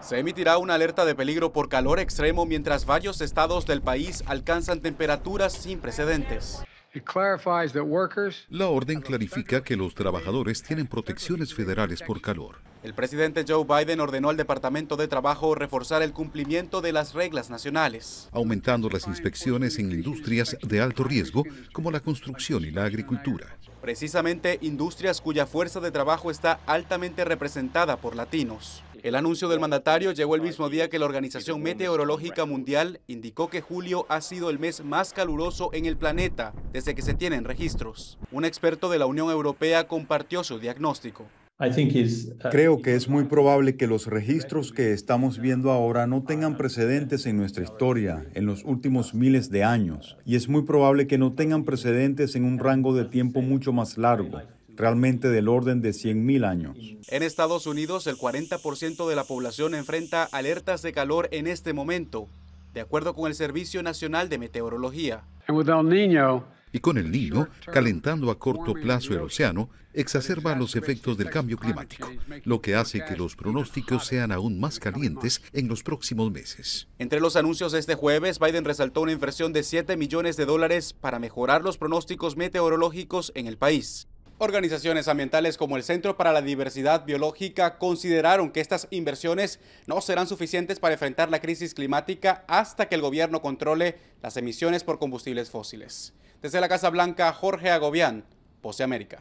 Se emitirá una alerta de peligro por calor extremo mientras varios estados del país alcanzan temperaturas sin precedentes. La orden clarifica que los trabajadores tienen protecciones federales por calor. El presidente Joe Biden ordenó al Departamento de Trabajo reforzar el cumplimiento de las reglas nacionales, aumentando las inspecciones en industrias de alto riesgo como la construcción y la agricultura. Precisamente industrias cuya fuerza de trabajo está altamente representada por latinos. El anuncio del mandatario llegó el mismo día que la Organización Meteorológica Mundial indicó que julio ha sido el mes más caluroso en el planeta desde que se tienen registros. Un experto de la Unión Europea compartió su diagnóstico. Uh, Creo que es muy probable que los registros que estamos viendo ahora no tengan precedentes en nuestra historia en los últimos miles de años, y es muy probable que no tengan precedentes en un rango de tiempo mucho más largo, realmente del orden de 100.000 años. En Estados Unidos, el 40% de la población enfrenta alertas de calor en este momento, de acuerdo con el Servicio Nacional de Meteorología. Y con el niño, calentando a corto plazo el océano, exacerba los efectos del cambio climático, lo que hace que los pronósticos sean aún más calientes en los próximos meses. Entre los anuncios de este jueves, Biden resaltó una inversión de 7 millones de dólares para mejorar los pronósticos meteorológicos en el país. Organizaciones ambientales como el Centro para la Diversidad Biológica consideraron que estas inversiones no serán suficientes para enfrentar la crisis climática hasta que el gobierno controle las emisiones por combustibles fósiles. Desde la Casa Blanca, Jorge Agobián, Pose América.